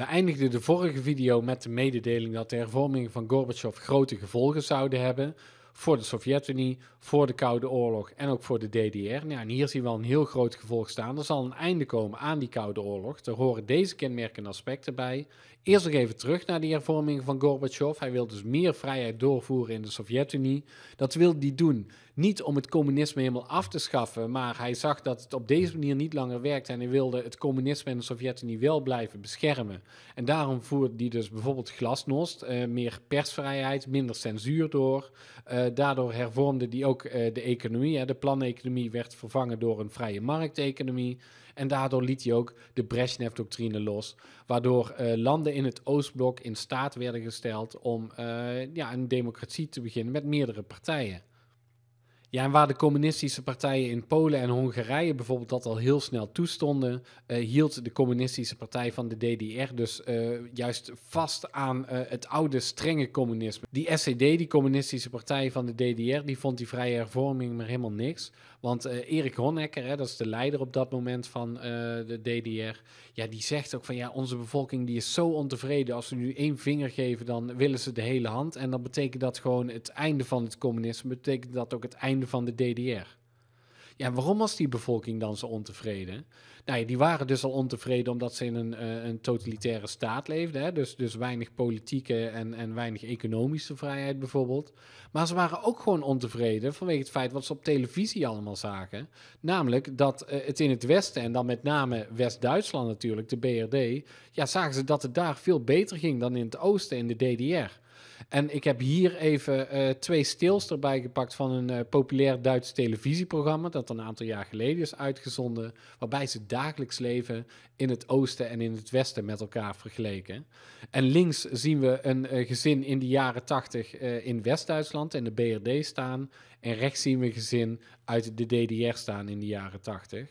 We eindigden de vorige video met de mededeling dat de hervormingen van Gorbachev grote gevolgen zouden hebben voor de Sovjet-Unie, voor de Koude Oorlog en ook voor de DDR. Nou, en hier zien we al een heel groot gevolg staan. Er zal een einde komen aan die Koude Oorlog. Er horen deze kenmerkende aspecten bij. Eerst nog even terug naar die hervormingen van Gorbachev. Hij wil dus meer vrijheid doorvoeren in de Sovjet-Unie. Dat wil hij doen niet om het communisme helemaal af te schaffen, maar hij zag dat het op deze manier niet langer werkte en hij wilde het communisme en de Sovjet-Unie wel blijven beschermen. En daarom voerde hij dus bijvoorbeeld glasnost, eh, meer persvrijheid, minder censuur door. Eh, daardoor hervormde hij ook eh, de economie. Hè. De planeconomie werd vervangen door een vrije markteconomie. En daardoor liet hij ook de Brezhnev-doctrine los, waardoor landen in het Oostblok in staat werden gesteld om ja, een democratie te beginnen met meerdere partijen. Ja, en waar de communistische partijen in Polen en Hongarije bijvoorbeeld dat al heel snel toestonden, eh, hield de communistische partij van de DDR dus eh, juist vast aan eh, het oude strenge communisme. Die SED, die communistische partij van de DDR, die vond die vrije hervorming maar helemaal niks. Want Erik Honecker, hè, dat is de leider op dat moment van de DDR, ja, die zegt ook van ja, onze bevolking die is zo ontevreden. Als we nu één vinger geven, dan willen ze de hele hand. En dat betekent dat gewoon het einde van het communisme, betekent dat ook het einde van de DDR. Ja, waarom was die bevolking dan zo ontevreden? Nou die waren dus al ontevreden omdat ze in een, eh, een totalitaire staat leefden. Hè? Dus, dus weinig politieke en, en weinig economische vrijheid bijvoorbeeld. Maar ze waren ook gewoon ontevreden vanwege het feit wat ze op televisie allemaal zagen. Namelijk dat eh, het in het Westen, en dan met name West-Duitsland natuurlijk, de BRD... ja, zagen ze dat het daar veel beter ging dan in het Oosten, in de DDR... En ik heb hier even eh, twee stils erbij gepakt van een eh, populair Duits televisieprogramma. dat een aantal jaar geleden is uitgezonden. Waarbij ze dagelijks leven in het oosten en in het westen met elkaar vergeleken. En links zien we een eh, gezin in de jaren tachtig in West-Duitsland in de BRD staan. En rechts zien we een gezin uit de DDR staan in de jaren tachtig.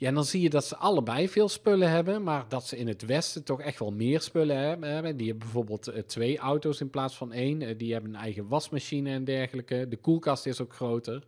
Ja, en dan zie je dat ze allebei veel spullen hebben, maar dat ze in het Westen toch echt wel meer spullen hebben. Die hebben bijvoorbeeld eh, twee auto's in plaats van één. Eh, die hebben een eigen wasmachine en dergelijke. De koelkast is ook groter.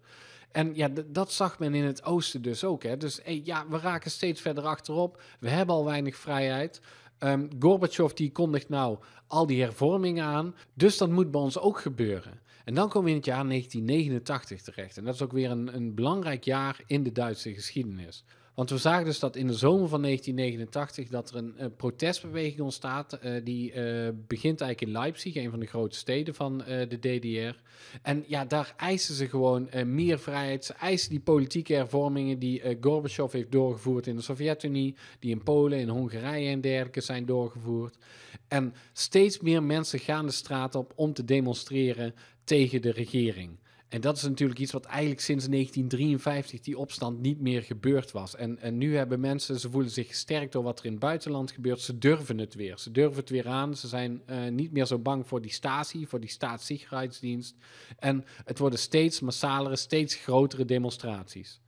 En ja, dat zag men in het oosten dus ook. Hè. Dus hey, eh, ja, we raken steeds verder achterop. We hebben al weinig vrijheid. Um, Gorbachev die kondigt nou al die hervormingen aan. Dus dat moet bij ons ook gebeuren. En dan komen we in het jaar 1989 terecht. En dat is ook weer een, een belangrijk jaar in de Duitse geschiedenis. Want we zagen dus dat in de zomer van 1989 dat er een, eh, protestbeweging ontstaat. Eh, die eh, begint eigenlijk in Leipzig, een van de grote steden van de DDR. En ja, daar eisen ze gewoon meer vrijheid. Ze eisen die politieke hervormingen die Gorbachev heeft doorgevoerd in de Sovjet-Unie. Die in Polen, in Hongarije en dergelijke zijn doorgevoerd. En steeds meer mensen gaan de straat op om te demonstreren tegen de regering. En dat is natuurlijk iets wat eigenlijk sinds 1953, die opstand, niet meer gebeurd was. En, en nu hebben mensen, ze voelen zich gesterkt door wat er in het buitenland gebeurt. Ze durven het weer. Ze durven het weer aan. Ze zijn eh, niet meer zo bang voor die statie, voor die staatszicherheidsdienst. En het worden steeds massalere, steeds grotere demonstraties.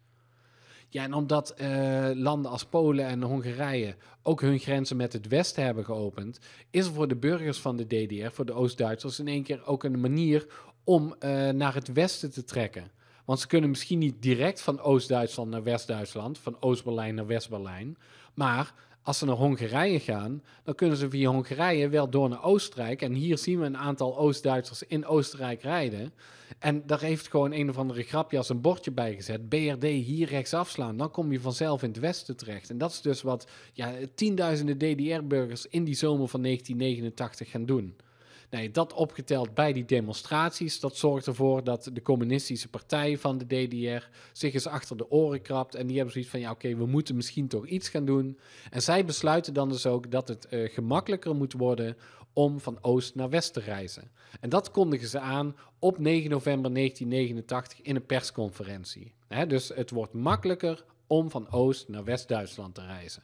Ja, en omdat eh, landen als Polen en Hongarije ook hun grenzen met het Westen hebben geopend, is er voor de burgers van de DDR, voor de Oost-Duitsers, in één keer ook een manier om eh, naar het westen te trekken. Want ze kunnen misschien niet direct van Oost-Duitsland naar West-Duitsland, van Oost-Berlijn naar West-Berlijn. Maar als ze naar Hongarije gaan, dan kunnen ze via Hongarije wel door naar Oostenrijk. En hier zien we een aantal Oost-Duitsers in Oostenrijk rijden. En daar heeft gewoon een of andere grapje als een bordje bij gezet. BRD hier rechts afslaan, dan kom je vanzelf in het westen terecht. En dat is dus wat ja, tienduizenden DDR-burgers in die zomer van 1989 gaan doen. Nee, dat opgeteld bij die demonstraties, dat zorgt ervoor dat de communistische partij van de DDR zich eens achter de oren krabt. En die hebben zoiets van, ja oké, we moeten misschien toch iets gaan doen. En zij besluiten dan dus ook dat het eh, gemakkelijker moet worden om van oost naar west te reizen. En dat kondigen ze aan op 9 november 1989 in een persconferentie. dus het wordt makkelijker om van oost naar west-Duitsland te reizen.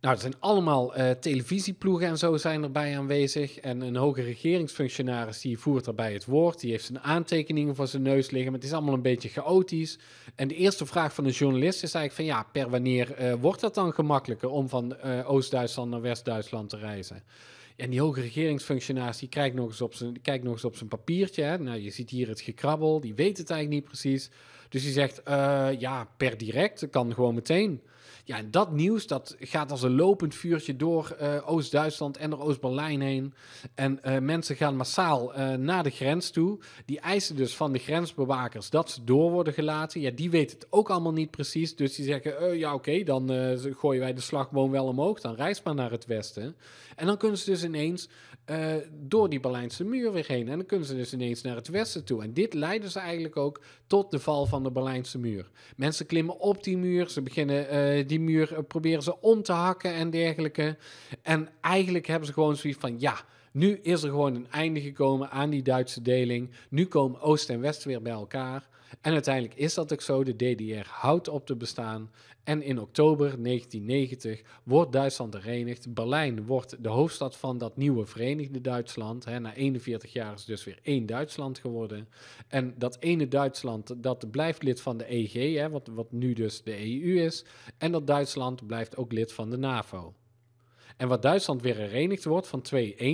Nou, er zijn allemaal eh, televisieploegen en zo zijn erbij aanwezig. En een hoge regeringsfunctionaris die voert daarbij het woord. Die heeft zijn aantekeningen voor zijn neus liggen. Maar het is allemaal een beetje chaotisch. En de eerste vraag van de journalist is eigenlijk van... ja, per wanneer eh, wordt dat dan gemakkelijker om van eh, Oost-Duitsland naar West-Duitsland te reizen? En die hoge regeringsfunctionaris die kijkt nog eens op zijn, kijkt nog eens op zijn papiertje. Hè? Nou, je ziet hier het gekrabbel. Die weet het eigenlijk niet precies. Dus die zegt, eh, ja, per direct, kan gewoon meteen. Ja, en dat nieuws, dat gaat als een lopend vuurtje door eh, Oost-Duitsland en door Oost-Berlijn heen. En eh, mensen gaan massaal naar de grens toe. Die eisen dus van de grensbewakers dat ze door worden gelaten. Ja, die weten het ook allemaal niet precies. Dus die zeggen, ja oké, dan gooien wij de slagboom wel omhoog. Dan reis maar naar het westen. En dan kunnen ze dus ineens door die Berlijnse muur weer heen. En dan kunnen ze dus ineens naar het westen toe. En dit leidde ze eigenlijk ook tot de val van de Berlijnse muur. Mensen klimmen op die muur, ze beginnen eh, die muur, eh, proberen ze om te hakken en dergelijke. En eigenlijk hebben ze gewoon zoiets van, ja, nu is er gewoon een einde gekomen aan die Duitse deling. Nu komen Oost en West weer bij elkaar. En uiteindelijk is dat ook zo. De DDR houdt op te bestaan. En in oktober 1990 wordt Duitsland herenigd. Berlijn wordt de hoofdstad van dat nieuwe Verenigde Duitsland. na 41 jaar is dus weer één Duitsland geworden. En dat ene Duitsland dat blijft lid van de EG, wat, wat nu dus de EU is. En dat Duitsland blijft ook lid van de NAVO. En wat Duitsland weer herenigd wordt, van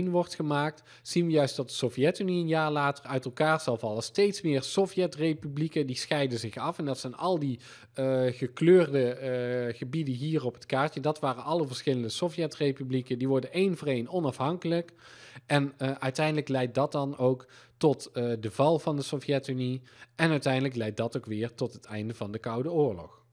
2-1 wordt gemaakt, zien we juist dat de Sovjet-Unie een jaar later uit elkaar zal vallen. Steeds meer Sovjet-republieken die scheiden zich af. En dat zijn al die eh, gekleurde eh, gebieden hier op het kaartje. Dat waren alle verschillende Sovjet-republieken. Die worden één voor één onafhankelijk. En eh, uiteindelijk leidt dat dan ook tot de val van de Sovjet-Unie. En uiteindelijk leidt dat ook weer tot het einde van de Koude Oorlog.